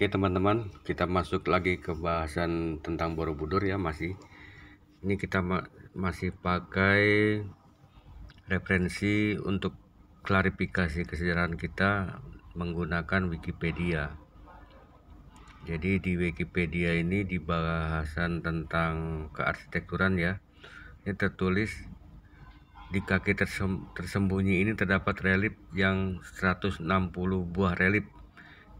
Oke teman-teman, kita masuk lagi ke bahasan tentang Borobudur ya masih. Ini kita ma masih pakai referensi untuk klarifikasi kesejarahan kita menggunakan Wikipedia. Jadi di Wikipedia ini di bahasan tentang kearsitekturan ya. Ini tertulis di kaki tersembunyi ini terdapat relief yang 160 buah relief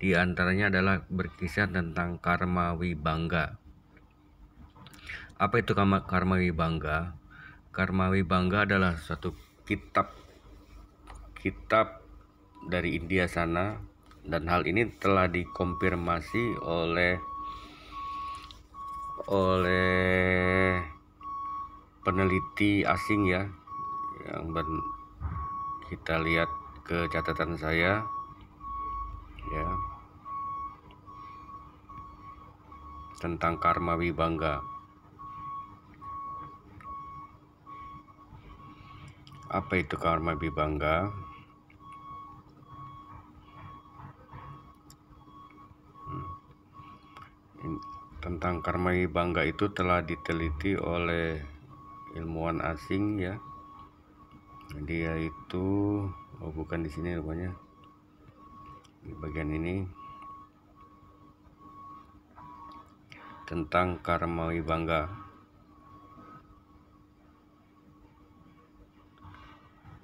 di antaranya adalah berkisah tentang karma wibangga. Apa itu karma, karma wibangga? Karma wibangga adalah satu kitab kitab dari India sana dan hal ini telah dikonfirmasi oleh oleh peneliti asing ya yang ben, kita lihat ke catatan saya tentang karma wibangga. Apa itu karma wibangga? Hmm. Tentang karma wibangga itu telah diteliti oleh ilmuwan asing ya. Dia itu oh bukan di sini rupanya. Di bagian ini tentang karma wibangga.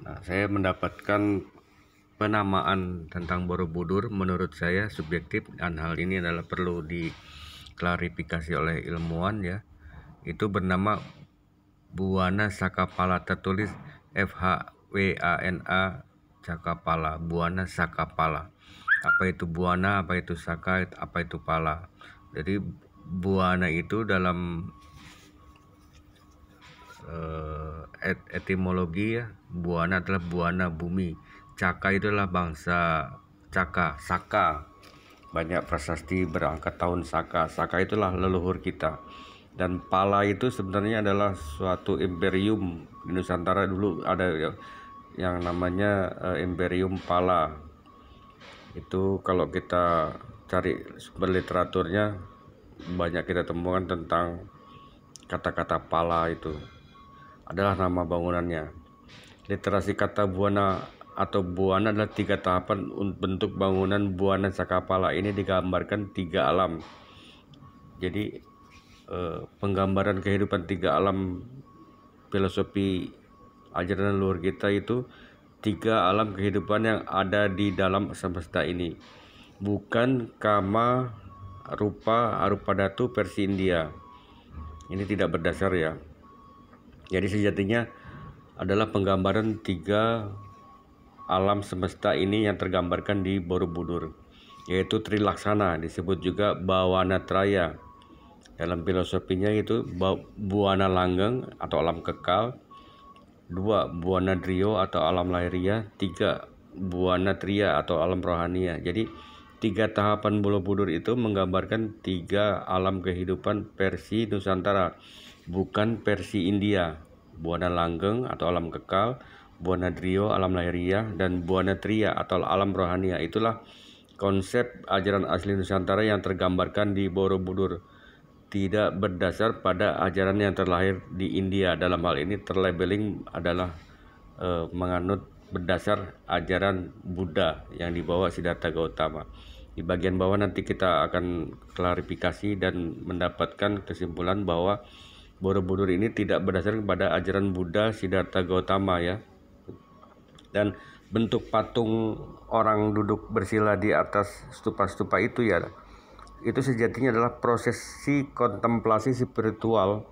Nah, saya mendapatkan penamaan tentang Borobudur menurut saya subjektif dan hal ini adalah perlu diklarifikasi oleh ilmuwan ya. Itu bernama Buana Sakapala tertulis F H W A N A Sakapala, Buana Sakapala. Apa itu Buana, apa itu Saka, apa itu Pala. Jadi buana itu dalam eh, etimologi ya buana adalah buana bumi caka itu adalah bangsa caka saka banyak prasasti berangkat tahun saka saka itulah leluhur kita dan pala itu sebenarnya adalah suatu imperium di nusantara dulu ada yang namanya uh, imperium pala itu kalau kita cari sumber literaturnya banyak kita temukan tentang kata-kata pala itu adalah nama bangunannya. Literasi kata buana atau buana adalah tiga tahapan bentuk bangunan buana sakapala ini digambarkan tiga alam. Jadi eh, penggambaran kehidupan tiga alam filosofi ajaran luar kita itu tiga alam kehidupan yang ada di dalam semesta ini. Bukan kama rupa arupa datu versi India. Ini tidak berdasar ya. Jadi sejatinya adalah penggambaran tiga alam semesta ini yang tergambarkan di Borobudur yaitu Trilaksana disebut juga Bawana Traya dalam filosofinya itu buana langgeng atau alam kekal dua buana drio atau alam lahiriah tiga buana tria atau alam rohania jadi Tiga tahapan Borobudur itu menggambarkan tiga alam kehidupan versi Nusantara, bukan versi India. Buana Langgeng atau alam kekal, Buana Drio alam lahiriah, dan Buana Tria atau alam rohania. Itulah konsep ajaran asli Nusantara yang tergambarkan di Borobudur tidak berdasar pada ajaran yang terlahir di India. Dalam hal ini terlabeling adalah e, menganut berdasar ajaran Buddha yang dibawa Siddhartha Gautama. Di bagian bawah nanti kita akan klarifikasi dan mendapatkan kesimpulan bahwa Borobudur ini tidak berdasar kepada ajaran Buddha Siddhartha Gautama ya. Dan bentuk patung orang duduk bersila di atas stupa-stupa itu ya itu sejatinya adalah prosesi kontemplasi spiritual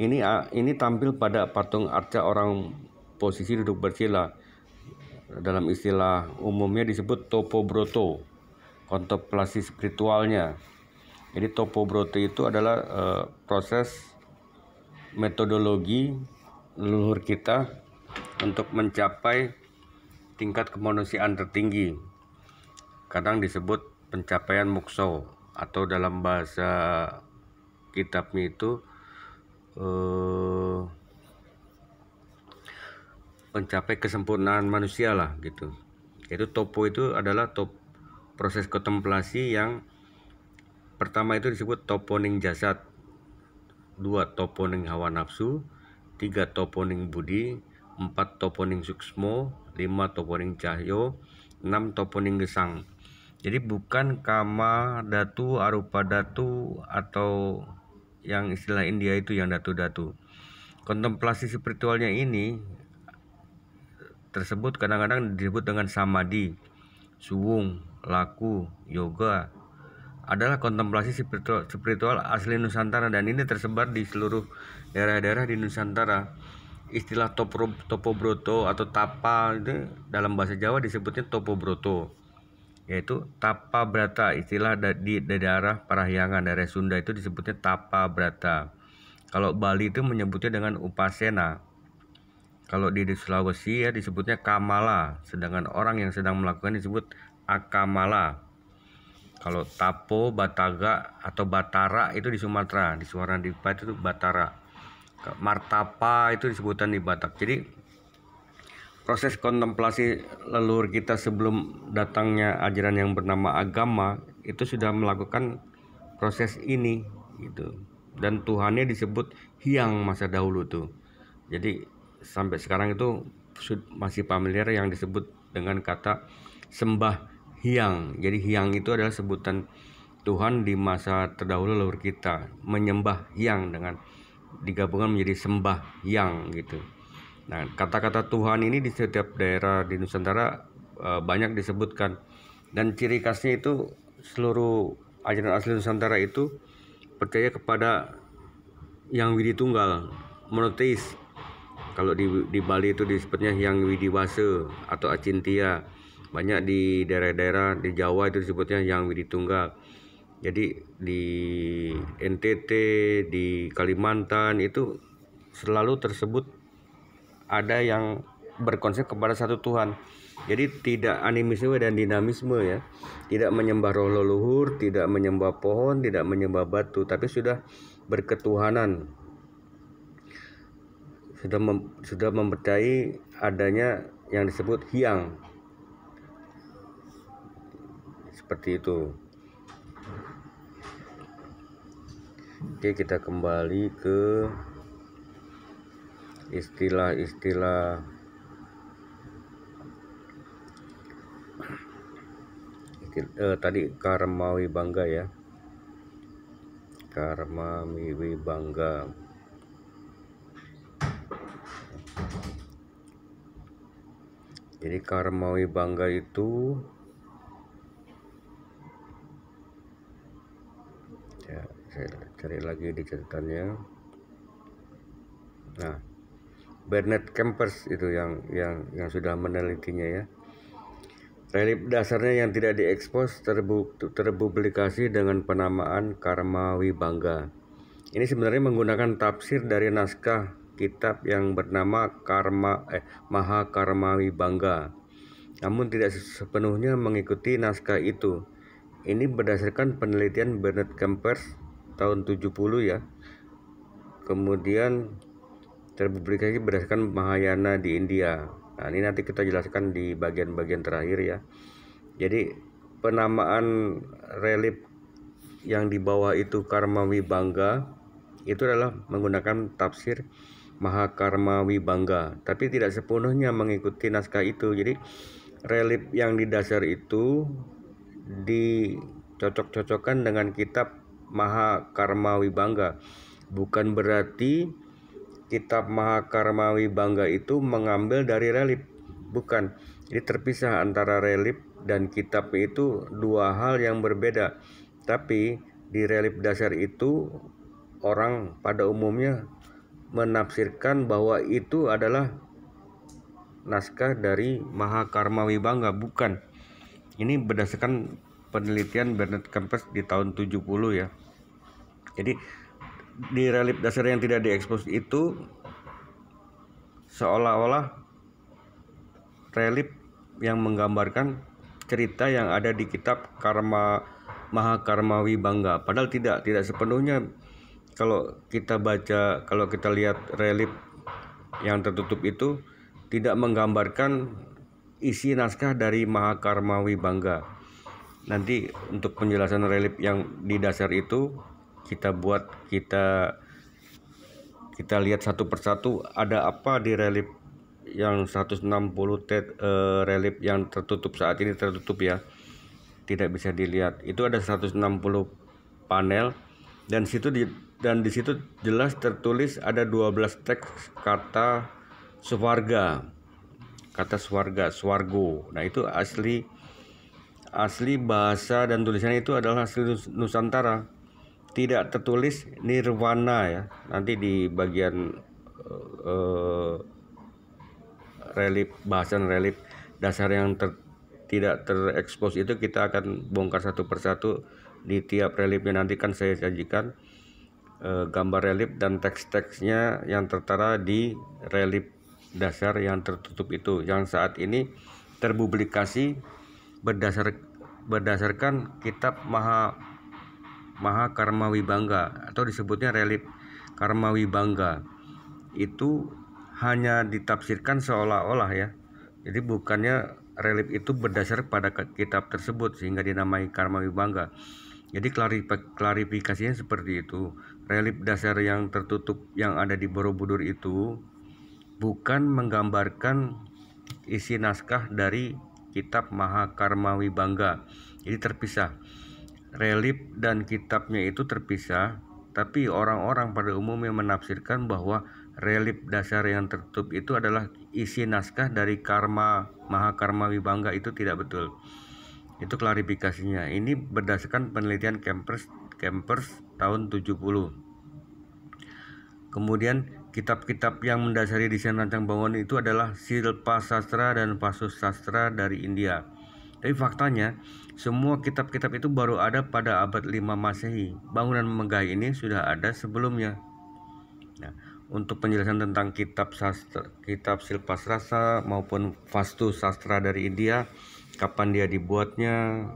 ini ah, ini tampil pada patung arca orang posisi duduk bersila dalam istilah umumnya disebut topo broto, kontemplasi spiritualnya. Jadi topo broto itu adalah e, proses metodologi leluhur kita untuk mencapai tingkat kemanusiaan tertinggi. Kadang disebut pencapaian mukso atau dalam bahasa kitabnya itu eh, mencapai kesempurnaan manusia lah gitu itu topo itu adalah top proses kontemplasi yang pertama itu disebut toponing jasad dua toponing hawa nafsu tiga toponing budi empat toponing suksmo lima toponing cahyo enam toponing gesang jadi bukan kama datu arupa datu atau yang istilah India itu yang datu-datu kontemplasi spiritualnya ini tersebut kadang-kadang disebut dengan samadhi, suwung, laku, yoga adalah kontemplasi spiritual, asli Nusantara dan ini tersebar di seluruh daerah-daerah di Nusantara. Istilah topo, topo broto atau tapa itu dalam bahasa Jawa disebutnya topo broto yaitu tapa brata istilah di daerah Parahyangan daerah Sunda itu disebutnya tapa brata kalau Bali itu menyebutnya dengan upasena kalau di Sulawesi ya disebutnya Kamala, sedangkan orang yang sedang melakukan disebut Akamala. Kalau Tapo, Bataga atau Batara itu di Sumatera, di Sumatera Dipat itu Batara. Martapa itu disebutan di Batak. Jadi proses kontemplasi leluhur kita sebelum datangnya ajaran yang bernama agama itu sudah melakukan proses ini gitu. Dan Tuhannya disebut hiang masa dahulu tuh. Jadi sampai sekarang itu masih familiar yang disebut dengan kata sembah hiang. Jadi hiang itu adalah sebutan Tuhan di masa terdahulu leluhur kita, menyembah hiang dengan digabungkan menjadi sembah hiang gitu. Nah, kata-kata Tuhan ini di setiap daerah di Nusantara eh, banyak disebutkan dan ciri khasnya itu seluruh ajaran asli Nusantara itu percaya kepada yang widi tunggal, monoteis kalau di, di Bali itu disebutnya yang Widiwase atau Acintia banyak di daerah-daerah di Jawa itu disebutnya yang Widitunggal jadi di NTT di Kalimantan itu selalu tersebut ada yang berkonsep kepada satu Tuhan jadi tidak animisme dan dinamisme ya tidak menyembah roh leluhur tidak menyembah pohon tidak menyembah batu tapi sudah berketuhanan sudah mem, sudah mempercayai adanya yang disebut hiang seperti itu oke kita kembali ke istilah-istilah eh, tadi karmawi bangga ya karma miwi bangga jadi Karmawi Bangga itu ya saya cari lagi di catatannya nah Bernard Kempers itu yang yang yang sudah menelitinya ya relief dasarnya yang tidak diekspos terbu, terpublikasi dengan penamaan Karmawi Bangga ini sebenarnya menggunakan tafsir dari naskah kitab yang bernama Karma eh, karmawi Bangga. Namun tidak sepenuhnya mengikuti naskah itu. Ini berdasarkan penelitian Bernard Kempers tahun 70 ya. Kemudian terpublikasi berdasarkan Mahayana di India. Nah, ini nanti kita jelaskan di bagian-bagian terakhir ya. Jadi penamaan relief yang di bawah itu karmawi bangga itu adalah menggunakan tafsir Mahakarma Wibangga, tapi tidak sepenuhnya mengikuti naskah itu. Jadi relief yang di dasar itu dicocok-cocokkan dengan kitab Mahakarma Wibangga. Bukan berarti kitab Mahakarma Wibangga itu mengambil dari relief, bukan. Jadi terpisah antara relief dan kitab itu dua hal yang berbeda. Tapi di relief dasar itu orang pada umumnya menafsirkan bahwa itu adalah naskah dari Mahakarma Wibangga bukan ini berdasarkan penelitian Bernard Kempes di tahun 70 ya jadi di relief dasar yang tidak diekspos itu seolah-olah relief yang menggambarkan cerita yang ada di kitab Karma Karmawi Bangga padahal tidak tidak sepenuhnya kalau kita baca kalau kita lihat relief yang tertutup itu tidak menggambarkan isi naskah dari Mahakarmawi Bangga. Nanti untuk penjelasan relief yang di dasar itu kita buat kita kita lihat satu persatu ada apa di relief yang 160 tet, e, relief yang tertutup saat ini tertutup ya tidak bisa dilihat itu ada 160 panel dan situ di, dan di situ jelas tertulis ada 12 teks kata swarga. Kata swarga, swargo. Nah, itu asli asli bahasa dan tulisannya itu adalah asli Nusantara. Tidak tertulis nirwana ya. Nanti di bagian uh, relip bahasan relief dasar yang ter, tidak terekspos itu kita akan bongkar satu persatu di tiap relipnya nanti kan saya sajikan Eh, gambar relief dan teks-teksnya yang tertera di relief dasar yang tertutup itu yang saat ini terpublikasi berdasar, berdasarkan kitab Maha Maha Karma Wibangga atau disebutnya relief Karma Wibangga itu hanya ditafsirkan seolah-olah ya jadi bukannya relief itu berdasar pada kitab tersebut sehingga dinamai Karma Wibangga jadi klarifikasinya seperti itu. Relief dasar yang tertutup yang ada di Borobudur itu bukan menggambarkan isi naskah dari kitab Mahakarma Wibangga. Jadi terpisah. Relief dan kitabnya itu terpisah, tapi orang-orang pada umumnya menafsirkan bahwa relief dasar yang tertutup itu adalah isi naskah dari karma Mahakarma Wibangga itu tidak betul itu klarifikasinya ini berdasarkan penelitian campers campers tahun 70 kemudian kitab-kitab yang mendasari desain rancang bangunan itu adalah Silpa Sastra dan Pasus Sastra dari India tapi faktanya semua kitab-kitab itu baru ada pada abad 5 Masehi bangunan megah ini sudah ada sebelumnya nah, untuk penjelasan tentang kitab sastra, kitab silpa sastra maupun vastu sastra dari India kapan dia dibuatnya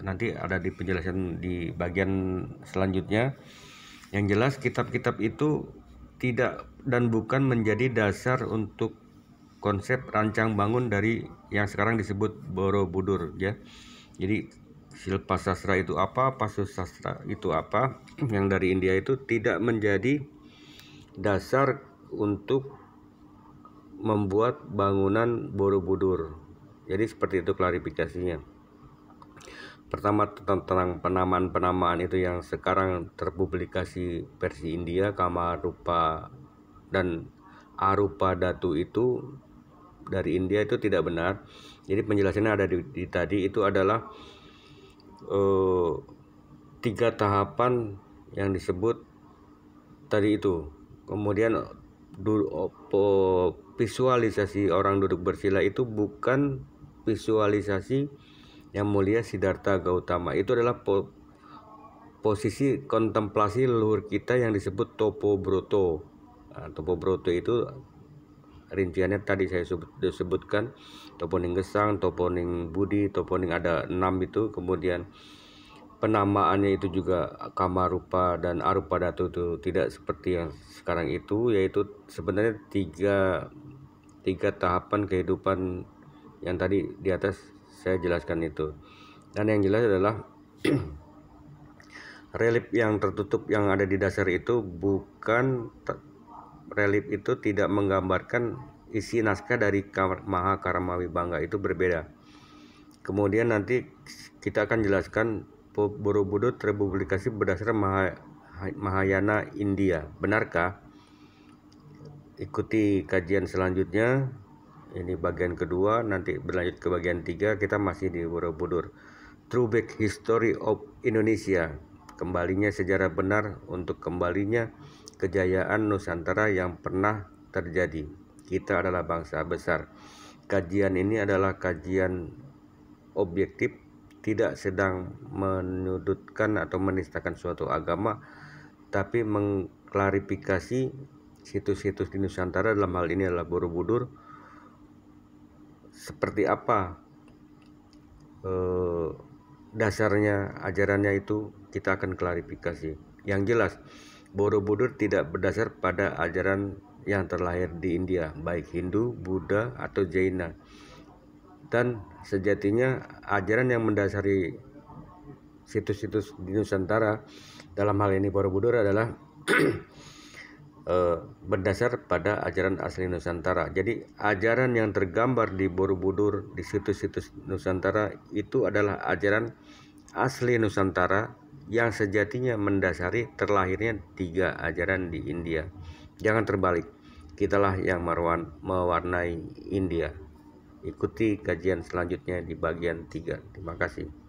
nanti ada di penjelasan di bagian selanjutnya yang jelas kitab-kitab itu tidak dan bukan menjadi dasar untuk konsep rancang bangun dari yang sekarang disebut Borobudur ya jadi silpa sastra itu apa, pasus sastra itu apa, yang dari India itu tidak menjadi dasar untuk membuat bangunan Borobudur jadi seperti itu klarifikasinya pertama tentang penamaan-penamaan itu yang sekarang terpublikasi versi India kama rupa dan arupa datu itu dari India itu tidak benar. Jadi penjelasannya ada di, di tadi itu adalah eh, tiga tahapan yang disebut tadi itu. Kemudian du, opo, visualisasi orang duduk bersila itu bukan visualisasi yang mulia Siddhartha Gautama itu adalah po posisi kontemplasi leluhur kita yang disebut topo broto nah, topo broto itu rinciannya tadi saya sebutkan toponing gesang toponing budi toponing ada enam itu kemudian penamaannya itu juga kamarupa dan arupa datu itu tidak seperti yang sekarang itu yaitu sebenarnya tiga tiga tahapan kehidupan yang tadi di atas saya jelaskan itu dan yang jelas adalah relief yang tertutup yang ada di dasar itu bukan relief itu tidak menggambarkan isi naskah dari Maha Karmawi Bangga itu berbeda kemudian nanti kita akan jelaskan Borobudur terpublikasi berdasarkan Maha, Mahayana India benarkah ikuti kajian selanjutnya ini bagian kedua nanti berlanjut ke bagian tiga kita masih di Borobudur True Back History of Indonesia kembalinya sejarah benar untuk kembalinya kejayaan Nusantara yang pernah terjadi kita adalah bangsa besar kajian ini adalah kajian objektif tidak sedang menyudutkan atau menistakan suatu agama tapi mengklarifikasi situs-situs di Nusantara dalam hal ini adalah Borobudur seperti apa eh, dasarnya ajarannya itu kita akan klarifikasi. Yang jelas, Borobudur tidak berdasar pada ajaran yang terlahir di India, baik Hindu, Buddha, atau Jaina. Dan sejatinya ajaran yang mendasari situs-situs di Nusantara dalam hal ini Borobudur adalah eh, berdasar pada ajaran asli Nusantara. Jadi ajaran yang tergambar di Borobudur di situs-situs Nusantara itu adalah ajaran asli Nusantara yang sejatinya mendasari terlahirnya tiga ajaran di India. Jangan terbalik, kitalah yang marwan, mewarnai India. Ikuti kajian selanjutnya di bagian tiga. Terima kasih.